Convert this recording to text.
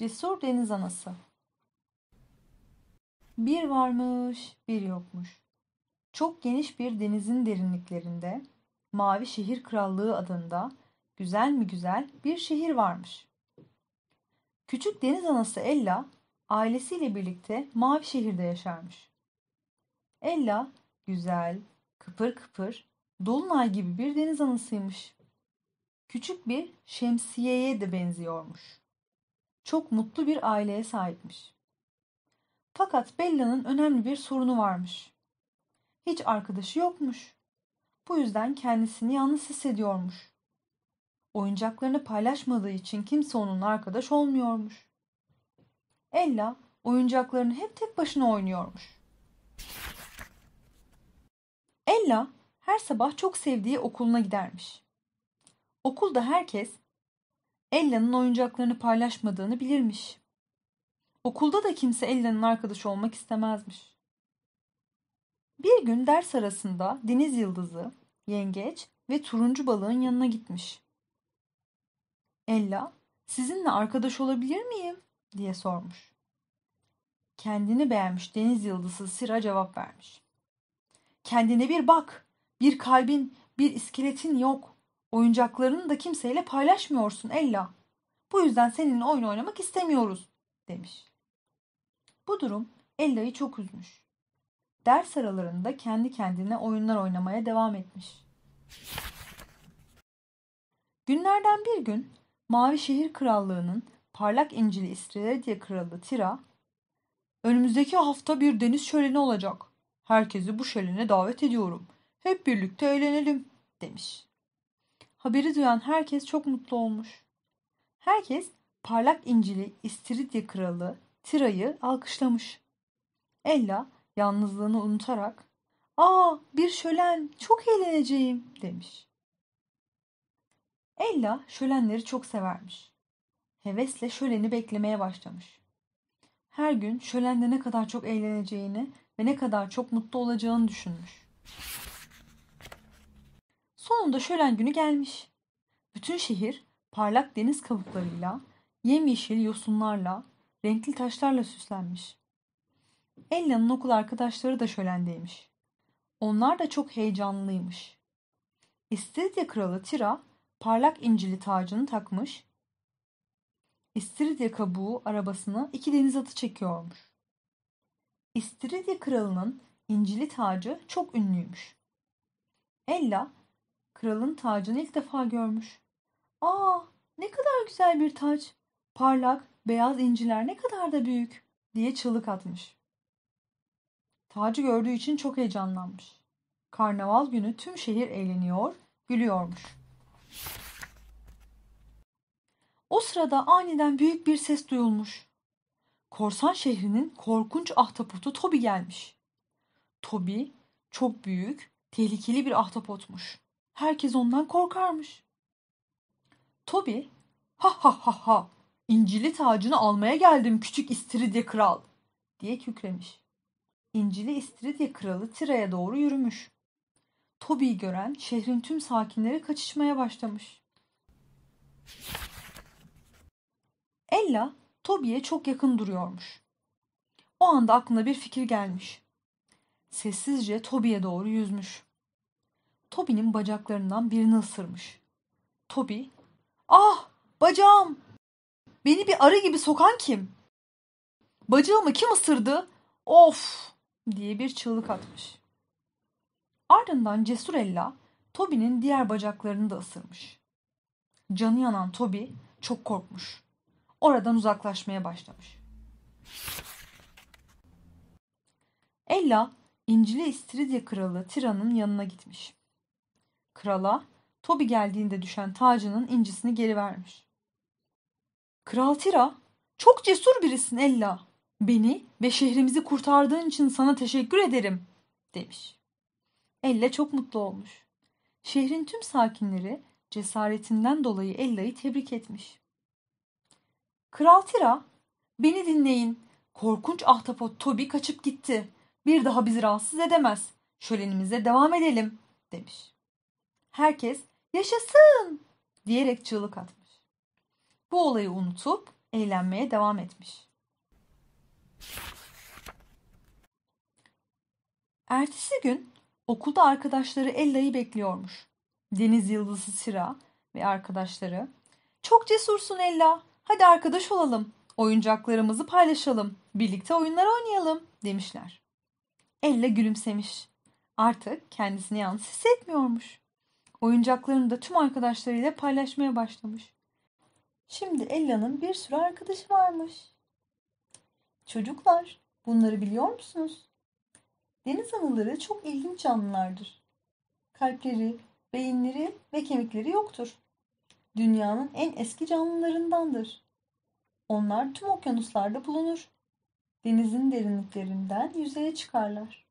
Cesur Deniz Anası Bir varmış, bir yokmuş. Çok geniş bir denizin derinliklerinde, Mavi Şehir Krallığı adında güzel mi güzel bir şehir varmış. Küçük deniz anası Ella ailesiyle birlikte Mavi Şehir'de yaşarmış. Ella güzel, kıpır kıpır, dolunay gibi bir deniz anasıymış. Küçük bir şemsiyeye de benziyormuş çok mutlu bir aileye sahipmiş. Fakat Bella'nın önemli bir sorunu varmış. Hiç arkadaşı yokmuş. Bu yüzden kendisini yalnız hissediyormuş. Oyuncaklarını paylaşmadığı için kimse onun arkadaş olmuyormuş. Ella oyuncaklarını hep tek başına oynuyormuş. Ella her sabah çok sevdiği okuluna gidermiş. Okulda herkes Ella'nın oyuncaklarını paylaşmadığını bilirmiş. Okulda da kimse Ella'nın arkadaşı olmak istemezmiş. Bir gün ders arasında deniz yıldızı, yengeç ve turuncu balığın yanına gitmiş. Ella, sizinle arkadaş olabilir miyim? diye sormuş. Kendini beğenmiş deniz yıldızı Sira cevap vermiş. Kendine bir bak. Bir kalbin, bir iskeletin yok. Oyuncaklarını da kimseyle paylaşmıyorsun Ella. Bu yüzden seninle oyun oynamak istemiyoruz demiş. Bu durum Ella'yı çok üzmüş. Ders aralarında kendi kendine oyunlar oynamaya devam etmiş. Günlerden bir gün Mavi Şehir Krallığı'nın parlak incili İstiridye Kralı Tira, önümüzdeki hafta bir deniz şöleni olacak. Herkesi bu şölene davet ediyorum. Hep birlikte eğlenelim demiş. Haberi duyan herkes çok mutlu olmuş. Herkes parlak incili İstiridye kralı Tira'yı alkışlamış. Ella yalnızlığını unutarak ''Aa bir şölen çok eğleneceğim'' demiş. Ella şölenleri çok severmiş. Hevesle şöleni beklemeye başlamış. Her gün şölende ne kadar çok eğleneceğini ve ne kadar çok mutlu olacağını düşünmüş. Sonunda şölen günü gelmiş. Bütün şehir parlak deniz kabuklarıyla, yemyeşil yosunlarla, renkli taşlarla süslenmiş. Ella'nın okul arkadaşları da şölendeymiş. Onlar da çok heyecanlıymış. İstiridye kralı Tira parlak incili tacını takmış. İstiridye kabuğu arabasını iki deniz atı çekiyormuş. İstiridye kralının incili tacı çok ünlüymüş. Ella Kralın tacını ilk defa görmüş. Aa ne kadar güzel bir taç. Parlak beyaz inciler ne kadar da büyük diye çığlık atmış. Tacı gördüğü için çok heyecanlanmış. Karnaval günü tüm şehir eğleniyor, gülüyormuş. O sırada aniden büyük bir ses duyulmuş. Korsan şehrinin korkunç ahtapotu Toby gelmiş. Toby çok büyük, tehlikeli bir ahtapotmuş. Herkes ondan korkarmış. Toby, ha ha ha ha, İncili tacını almaya geldim küçük istiridye kral, diye kükremiş. İncili istiridye kralı Tira'ya doğru yürümüş. Toby'yi gören şehrin tüm sakinleri kaçışmaya başlamış. Ella Toby'ye çok yakın duruyormuş. O anda aklına bir fikir gelmiş. Sessizce Toby'ye doğru yüzmüş. Toby'nin bacaklarından birini ısırmış. Toby, ah bacağım! Beni bir arı gibi sokan kim? Bacağımı kim ısırdı? Of! diye bir çığlık atmış. Ardından cesur Ella Toby'nin diğer bacaklarını da ısırmış. Canı yanan Toby çok korkmuş. Oradan uzaklaşmaya başlamış. Ella İncil'e İstiridye Kralı Tira'nın yanına gitmiş. Krala Toby geldiğinde düşen tacının incisini geri vermiş. Kral Tira çok cesur birisin Ella. Beni ve şehrimizi kurtardığın için sana teşekkür ederim demiş. Ella çok mutlu olmuş. Şehrin tüm sakinleri cesaretinden dolayı Ella'yı tebrik etmiş. Kral Tira, beni dinleyin. Korkunç ahtapot Toby kaçıp gitti. Bir daha bizi rahatsız edemez. Şölenimize devam edelim demiş herkes yaşasın diyerek çığlık atmış. Bu olayı unutup eğlenmeye devam etmiş. Ertesi gün okulda arkadaşları Ella'yı bekliyormuş. Deniz Yıldızı Sira ve arkadaşları "Çok cesursun Ella. Hadi arkadaş olalım. Oyuncaklarımızı paylaşalım. Birlikte oyunlar oynayalım." demişler. Ella gülümsemiş. Artık kendisini yalnız hissetmiyormuş. Oyuncaklarını da tüm arkadaşlarıyla paylaşmaya başlamış. Şimdi Ella'nın bir sürü arkadaşı varmış. Çocuklar, bunları biliyor musunuz? Deniz anıları çok ilginç canlılardır. Kalpleri, beyinleri ve kemikleri yoktur. Dünyanın en eski canlılarındandır. Onlar tüm okyanuslarda bulunur. Denizin derinliklerinden yüzeye çıkarlar.